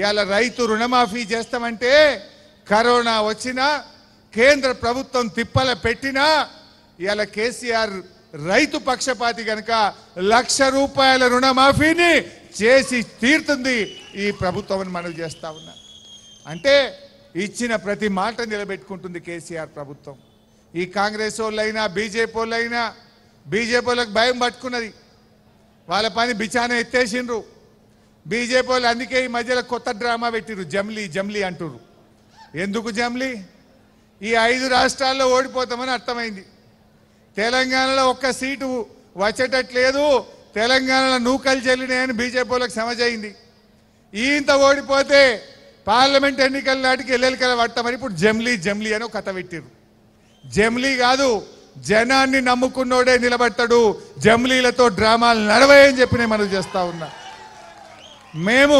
ఇవాళ రైతు రుణమాఫీ చేస్తామంటే కరోనా వచ్చినా కేంద్ర ప్రభుత్వం తిప్పల పెట్టినా ఇవాళ కేసీఆర్ రైతు పక్షపాతి కనుక లక్ష రూపాయల రుణమాఫీని చేసి తీరుతుంది ఈ ప్రభుత్వం అని మనవి చేస్తా ఉన్నా అంటే ఇచ్చిన ప్రతి మాట నిలబెట్టుకుంటుంది కేసీఆర్ ప్రభుత్వం ఈ కాంగ్రెస్ వాళ్ళైనా బీజేపీ వాళ్ళైనా బీజేపీ వాళ్ళకి భయం పట్టుకున్నది వాళ్ళ పని బిచాన ఎత్తేసిండ్రు బీజేపీ వాళ్ళు అందుకే ఈ మధ్యలో కొత్త డ్రామా పెట్టిరు జమ్లీ జమ్లీ అంటురు ఎందుకు జమ్లీ ఈ ఐదు రాష్ట్రాల్లో ఓడిపోతామని అర్థమైంది తెలంగాణలో ఒక్క సీటు వచ్చేటట్లేదు తెలంగాణలో నూకలు చెల్లినాయని బీజేపీ వాళ్ళకి సమజైంది ఈంత ఓడిపోతే పార్లమెంట్ ఎన్నికల నాటికి ఎల్లెలికల పట్టమని ఇప్పుడు జమ్లీ జమ్లీ అని కథ పెట్టిరు జమ్లీ కాదు జనాన్ని నమ్ముకున్నోడే నిలబడతాడు జమ్లీలతో డ్రామాలు నడవయని చెప్పి నేను మనం చేస్తా ఉన్నా మేము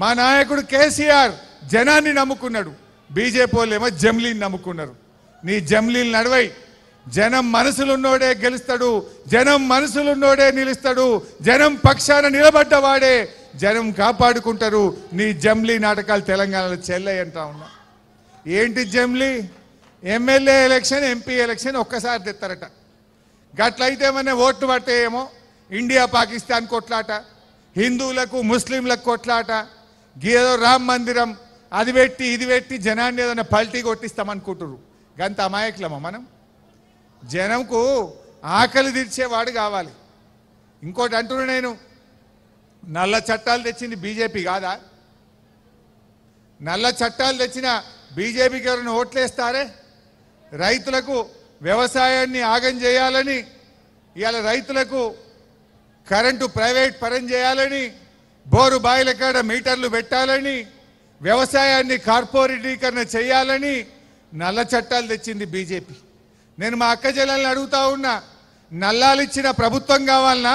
మా నాయకుడు కేసీఆర్ జనాన్ని నమ్ముకున్నాడు బీజేపీ వాళ్ళు ఏమో జమ్లీని నమ్ముకున్నారు నీ జమ్లీలు నడవై జనం మనసులున్నోడే గెలుస్తాడు జనం మనసులున్నోడే నిలుస్తాడు జనం పక్షాన నిలబడ్డవాడే జనం కాపాడుకుంటారు నీ జమ్లీ నాటకాలు తెలంగాణలో చెల్లై అంటా ఉన్నా ఏంటి జమ్లీ ఎమ్మెల్యే ఎలక్షన్ ఎంపీ ఎలక్షన్ ఒక్కసారి తెస్తారట గట్లయితే ఏమన్నా ఓట్లు పడతాయేమో ఇండియా పాకిస్తాన్ కొట్లాట హిందువులకు ముస్లింలకు కొట్లాట గీదో రామ్ మందిరం అది పెట్టి ఇది పెట్టి జనాన్ని ఏదైనా పల్టీ కొట్టిస్తామనుకుంటున్నారు గంత అమాయకులమ్మా మనం జనంకు ఆకలి తీర్చేవాడు కావాలి ఇంకోటి అంటున్నా నేను నల్ల చట్టాలు తెచ్చింది బీజేపీ కాదా నల్ల చట్టాలు తెచ్చిన బీజేపీకి ఎవరైనా ఓట్లేస్తారే రైతులకు వ్యవసాయాన్ని ఆగం చేయాలని ఇవాళ రైతులకు కరెంటు ప్రైవేట్ పరం చేయాలని బోరు బాయిల కాడ మీటర్లు పెట్టాలని వ్యవసాయాన్ని కార్పొరేటీకరణ చేయాలని నల్ల చట్టాలు తెచ్చింది బీజేపీ నేను మా అక్క జిల్లాలను అడుగుతా ఉన్నా నల్లాలిచ్చిన ప్రభుత్వం కావాలన్నా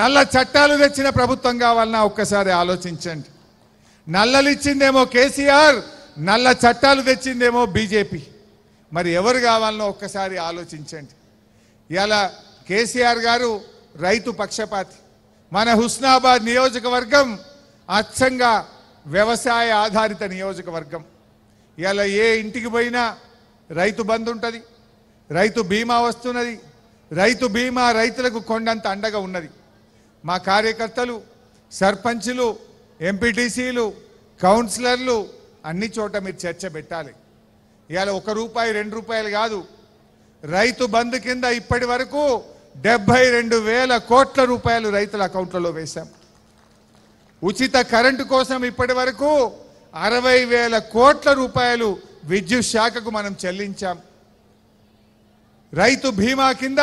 నల్ల చట్టాలు తెచ్చిన ప్రభుత్వం కావాలన్నా ఒక్కసారి ఆలోచించండి నల్లలిచ్చిందేమో కేసీఆర్ నల్ల చట్టాలు తెచ్చిందేమో బీజేపీ మరి ఎవరు కావాలనో ఒక్కసారి ఆలోచించండి ఇలా కేసీఆర్ గారు రైతు పక్షపాతి మన హుస్నాబాద్ నియోజకవర్గం అచ్చంగా వ్యవసాయ ఆధారిత నియోజకవర్గం ఇలా ఏ ఇంటికి పోయినా రైతు బంద్ ఉంటుంది రైతు బీమా వస్తున్నది రైతు బీమా రైతులకు కొండంత అండగా ఉన్నది మా కార్యకర్తలు సర్పంచ్లు ఎంపీటీసీలు కౌన్సిలర్లు అన్ని చోట మీరు చర్చ పెట్టాలి ఇవాళ ఒక రూపాయి రెండు రూపాయలు కాదు రైతు బంధు కింద ఇప్పటి వరకు డెబ్బై రెండు వేల కోట్ల రూపాయలు రైతుల అకౌంట్లలో వేశాం ఉచిత కరెంటు కోసం ఇప్పటి వరకు అరవై వేల కోట్ల రూపాయలు విద్యుత్ శాఖకు మనం చెల్లించాం రైతు బీమా కింద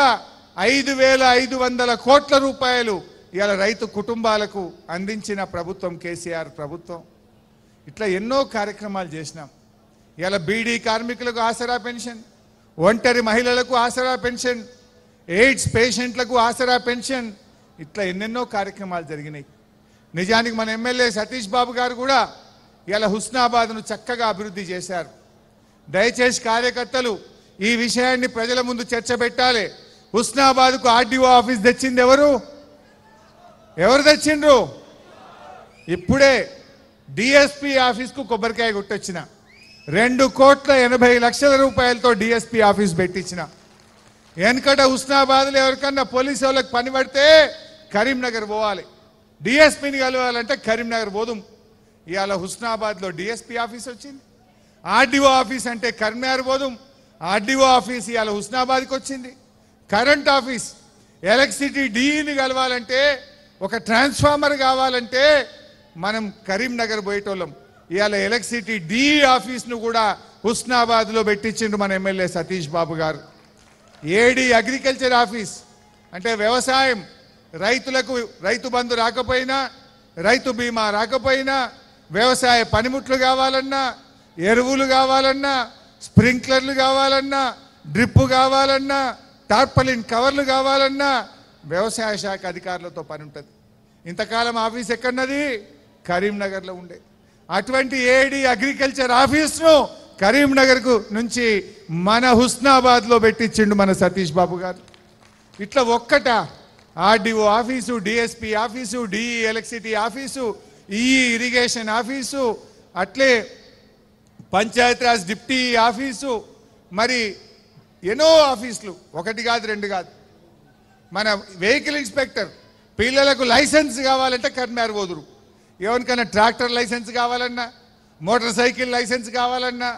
ఐదు వేల ఐదు వందల కోట్ల రూపాయలు ఇవాళ రైతు కుటుంబాలకు అందించిన ప్రభుత్వం కేసీఆర్ ప్రభుత్వం ఇట్లా ఎన్నో కార్యక్రమాలు చేసినాం ఇవాళ బీడీ కార్మికులకు ఆసరా పెన్షన్ ఒంటరి మహిళలకు ఆసరా పెన్షన్ ఎయిడ్స్ పేషెంట్లకు ఆసరా పెన్షన్ ఇట్లా ఎన్నెన్నో కార్యక్రమాలు జరిగినాయి నిజానికి మన ఎమ్మెల్యే సతీష్ బాబు గారు కూడా ఇలా హుస్నాబాద్ను చక్కగా అభివృద్ధి చేశారు దయచేసి కార్యకర్తలు ఈ విషయాన్ని ప్రజల ముందు చర్చ పెట్టాలి హుస్నాబాద్కు ఆర్డీఓ ఆఫీస్ తెచ్చింది ఎవరు ఎవరు తెచ్చిండ్రు ఇప్పుడే డిఎస్పి ఆఫీస్కు కొబ్బరికాయ కొట్టొచ్చిన రెండు కోట్ల ఎనభై లక్షల రూపాయలతో డిఎస్పి ఆఫీస్ పెట్టించిన వెనుకట హుస్నాబాద్లో ఎవరికన్నా పోలీసు వాళ్ళకి పని పడితే కరీంనగర్ పోవాలి డిఎస్పీని కలవాలంటే కరీంనగర్ పోదుం ఇవాళ హుస్నాబాద్లో డిఎస్పీ ఆఫీస్ వచ్చింది ఆర్డీఓ ఆఫీస్ అంటే కరీంనగర్ పోదుం ఆర్డీఓ ఆఫీస్ ఇవాళ హుస్నాబాద్కి వచ్చింది కరెంట్ ఆఫీస్ ఎలక్ట్రిసిటీ డీఈని కలవాలంటే ఒక ట్రాన్స్ఫార్మర్ కావాలంటే మనం కరీంనగర్ పోయేటోళ్ళం ఇవాళ ఎలక్ట్రిసిటీ డీ ఆఫీస్ను కూడా హుస్నాబాద్లో పెట్టించిండు మన ఎమ్మెల్యే సతీష్ బాబు గారు ఏడి అగ్రికల్చర్ ఆఫీస్ అంటే వ్యవసాయం రైతులకు రైతు బంధు రాకపోయినా రైతు బీమా రాకపోయినా వ్యవసాయ పనిముట్లు కావాలన్నా ఎరువులు కావాలన్నా స్ప్రింక్లర్లు కావాలన్నా డ్రిప్పు కావాలన్నా టార్పలిన్ కవర్లు కావాలన్నా వ్యవసాయ శాఖ అధికారులతో పని ఉంటుంది ఇంతకాలం ఆఫీస్ ఎక్కడన్నది కరీంనగర్లో ఉండే అటువంటి ఏడి అగ్రికల్చర్ ఆఫీస్ను కరీంనగర్కు నుంచి మన హుస్నాబాద్లో పెట్టించిండు మన సతీష్ బాబు గారు ఇట్లా ఒక్కట RDO office DSP office DE electricity office ఈ ఇరిగేషన్ ఆఫీసు అట్లే పంచాయతీరాజ్ డిప్టీ ఆఫీసు మరి ఎన్నో ఆఫీసులు ఒకటి కాదు రెండు కాదు మన వెహికల్ ఇన్స్పెక్టర్ పిల్లలకు లైసెన్స్ కావాలంటే కర్మారు పోదురు ఎవరికైనా ట్రాక్టర్ లైసెన్స్ కావాలన్నా మోటార్ సైకిల్ లైసెన్స్ కావాలన్నా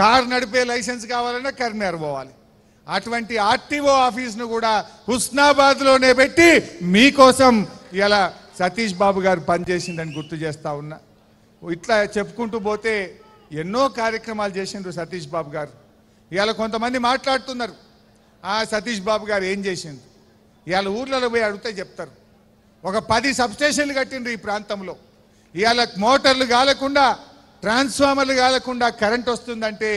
కారు నడిపే లైసెన్స్ కావాలన్నా కర్మేర్ పోవాలి అటువంటి ఆర్టీఓ ఆఫీస్ను కూడా హుస్నాబాద్లోనే పెట్టి మీకోసం ఇలా సతీష్ బాబు గారు పనిచేసిందని గుర్తు చేస్తూ ఉన్నా ఇట్లా చెప్పుకుంటూ పోతే ఎన్నో కార్యక్రమాలు చేసిండ్రు సతీష్ బాబు గారు ఇవాళ కొంతమంది మాట్లాడుతున్నారు ఆ సతీష్ బాబు గారు ఏం చేసిండ్రు ఇవాళ ఊర్లలో పోయి అడిగితే చెప్తారు ఒక పది సబ్స్టేషన్లు కట్టిండ్రు ఈ ప్రాంతంలో ఇవాళ మోటార్లు కాలకుండా ట్రాన్స్ఫార్మర్లు కాలకుండా కరెంట్ వస్తుందంటే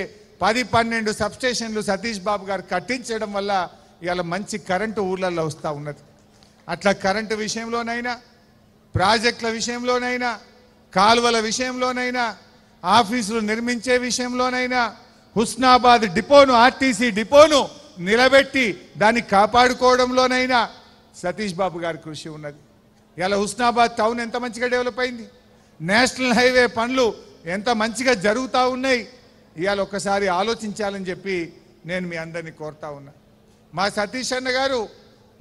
పది పన్నెండు సబ్స్టేషన్లు సతీష్ బాబు గారు కట్టించడం వల్ల ఇవాళ మంచి కరెంటు ఊర్లలో వస్తూ ఉన్నది అట్లా కరెంటు విషయంలోనైనా ప్రాజెక్టుల విషయంలోనైనా కాలువల విషయంలోనైనా ఆఫీసులు నిర్మించే విషయంలోనైనా హుస్నాబాద్ డిపోను ఆర్టీసీ డిపోను నిలబెట్టి దాన్ని కాపాడుకోవడంలోనైనా సతీష్ బాబు గారి కృషి ఉన్నది ఇలా హుస్నాబాద్ టౌన్ ఎంత మంచిగా డెవలప్ అయింది నేషనల్ హైవే పనులు ఎంత మంచిగా జరుగుతూ ఉన్నాయి ఇవాళ ఒక్కసారి ఆలోచించాలని చెప్పి నేను మీ అందరినీ కోరుతా ఉన్నా మా సతీష్ అన్న గారు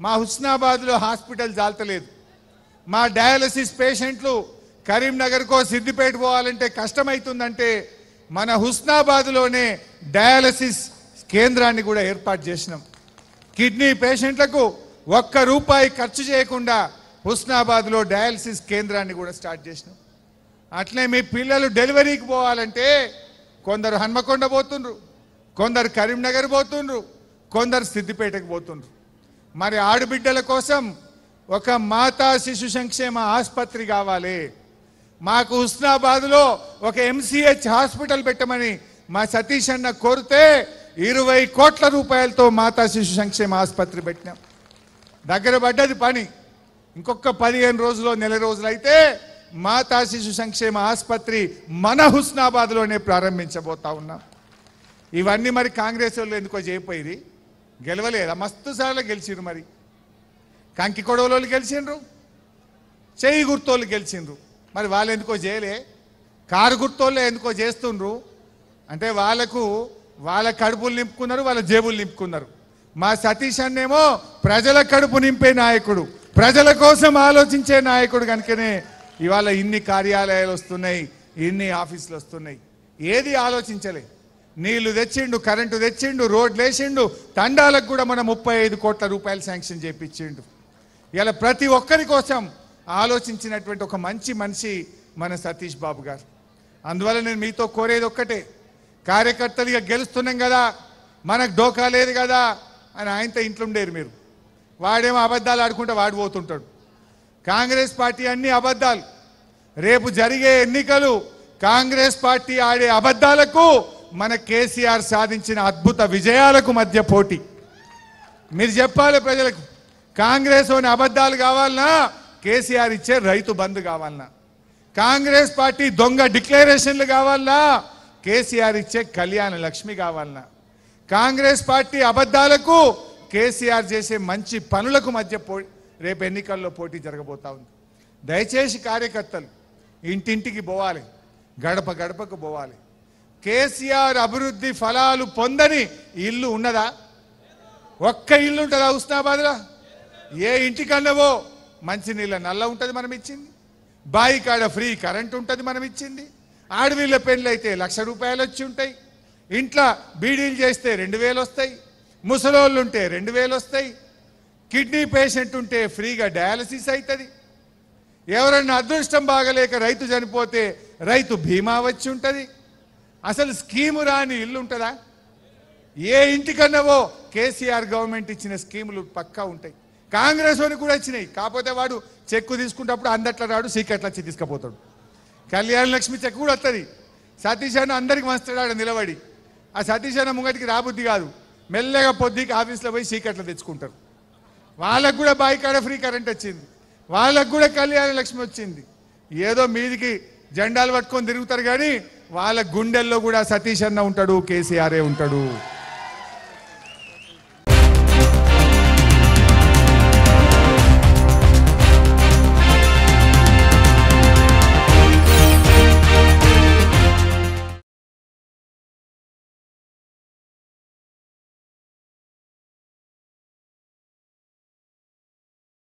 మా హుస్నాబాద్లో హాస్పిటల్ జాలతలేదు మా డయాలసిస్ పేషెంట్లు కరీంనగర్కో సిద్దిపేట పోవాలంటే కష్టమవుతుందంటే మన హుస్నాబాద్లోనే డయాలసిస్ కేంద్రాన్ని కూడా ఏర్పాటు చేసినాం కిడ్నీ పేషెంట్లకు ఒక్క రూపాయి ఖర్చు చేయకుండా హుస్నాబాద్లో డయాలసిస్ కేంద్రాన్ని కూడా స్టార్ట్ చేసినాం అట్లే మీ పిల్లలు డెలివరీకి పోవాలంటే కొందరు హన్మకొండ పోతుండ్రు కొందరు కరీంనగర్ పోతుండ్రు కొందరు సిద్దిపేటకు పోతుండ్రు మరి ఆడబిడ్డల కోసం ఒక మాతా శిశు సంక్షేమ ఆసుపత్రి కావాలి మాకు హుస్నాబాద్లో ఒక ఎంసీహెచ్ హాస్పిటల్ పెట్టమని మా సతీష్ అన్న కోరితే ఇరవై కోట్ల రూపాయలతో మాతా శిశు సంక్షేమ ఆసుపత్రి పెట్టినాం దగ్గర పడ్డది పని ఇంకొక పదిహేను రోజులు నెల రోజులు అయితే మాతా శిశు సంక్షేమ ఆసుపత్రి మన హుస్నాబాద్లోనే ప్రారంభించబోతా ఉన్నాం ఇవన్నీ మరి కాంగ్రెస్ వాళ్ళు ఎందుకో చేయపోయేది గెలవలేదా మస్తు సార్లు గెలిచిండ్రు మరి కంకి కొడవలోళ్ళు గెలిచిండ్రు చేయి గుర్తోళ్ళు గెలిచిండ్రు మరి వాళ్ళు ఎందుకో చేయలే కారు గుర్తోళ్ళు ఎందుకో చేస్తుండ్రు అంటే వాళ్ళకు వాళ్ళ కడుపులు నింపుకున్నారు వాళ్ళ జేబులు నింపుకున్నారు మా సతీష్ అన్నేమో ప్రజల కడుపు నింపే నాయకుడు ప్రజల కోసం ఆలోచించే నాయకుడు కనుకనే ఇవాళ ఇన్ని కార్యాలయాలు వస్తున్నాయి ఇన్ని ఆఫీసులు వస్తున్నాయి ఏది ఆలోచించలే నీళ్లు తెచ్చిండు కరెంటు తెచ్చిండు రోడ్లు వేసిండు తండాలకు కూడా మన ముప్పై ఐదు కోట్ల రూపాయలు శాంక్షన్ చేయించిండు ఇలా ప్రతి ఒక్కరి కోసం ఆలోచించినటువంటి ఒక మంచి మనిషి మన సతీష్ బాబు గారు అందువల్ల నేను మీతో కోరేది ఒక్కటే కార్యకర్తలు ఇక గెలుస్తున్నాం కదా మనకు డోకా లేదు కదా అని ఆయనతో ఇంట్లో ఉండేరు మీరు వాడేమో అబద్ధాలు ఆడుకుంటే వాడిపోతుంటాడు కాంగ్రెస్ పార్టీ అన్ని అబద్ధాలు రేపు జరిగే ఎన్నికలు కాంగ్రెస్ పార్టీ ఆడే అబద్ధాలకు మన కేసీఆర్ సాధించిన అద్భుత విజయాలకు మధ్య పోటీ మీరు చెప్పాలి ప్రజలకు కాంగ్రెస్ అని అబద్ధాలు కావాలన్నా కేసీఆర్ ఇచ్చే రైతు బంద్ కావాలన్నా కాంగ్రెస్ పార్టీ దొంగ డిక్లరేషన్లు కావాలన్నా కేసీఆర్ ఇచ్చే కళ్యాణ లక్ష్మి కావాలన్నా కాంగ్రెస్ పార్టీ అబద్ధాలకు కేసీఆర్ చేసే మంచి పనులకు మధ్య పోటీ రేపు ఎన్నికల్లో పోటీ జరగబోతా ఉంది దయచేసి కార్యకర్తలు ఇంటింటికి పోవాలి గడప గడపకు పోవాలి కేసీఆర్ అభివృద్ధి ఫలాలు పొందని ఇల్లు ఉన్నదా ఒక్క ఇల్లు ఉంటుందా హుస్నాబాద్లో ఏ ఇంటికన్నవో మంచినీళ్ళ నల్ల ఉంటుంది మనం ఇచ్చింది బాయి కాడ ఫ్రీ కరెంట్ ఉంటుంది మనం ఇచ్చింది ఆడవీళ్ళ పెళ్ళి అయితే లక్ష రూపాయలు వచ్చి ఉంటాయి ఇంట్లో బీడీలు చేస్తే రెండు వేలు వస్తాయి ముసలోళ్ళు ఉంటే రెండు వేలు వస్తాయి కిడ్నీ పేషెంట్ ఉంటే ఫ్రీగా డయాలసిస్ అవుతుంది ఎవరన్నా అదృష్టం బాగలేక రైతు చనిపోతే రైతు బీమా వచ్చి ఉంటుంది అసలు స్కీము రాని ఇల్లు ఉంటుందా ఏ ఇంటికన్నావో కేసీఆర్ గవర్నమెంట్ ఇచ్చిన స్కీములు పక్కా ఉంటాయి కాంగ్రెస్ వాళ్ళు కూడా వచ్చినాయి కాకపోతే వాడు చెక్కు తీసుకుంటప్పుడు అందట్ల రాడు సీకెట్ల వచ్చి తీసుకుపోతాడు కళ్యాణ లక్ష్మి చెక్కు కూడా వస్తుంది సతీష్ అన్న అందరికి మస్తాడు నిలబడి ఆ సతీష్ అన్న ముంగటికి రాబుద్ది కాదు మెల్లగా పొద్దుకి ఆఫీస్లో పోయి సీకెట్లు తెచ్చుకుంటారు వాళ్ళకు కూడా కాడ ఫ్రీ కరెంట్ వచ్చింది వాళ్ళకు కూడా కళ్యాణ లక్ష్మి వచ్చింది ఏదో మీదికి జెండాలు పట్టుకొని తిరుగుతారు కానీ వాళ్ళ గుండెల్లో కూడా సతీష్ అన్న ఉంటాడు కేసీఆర్ఏ ఉంటాడు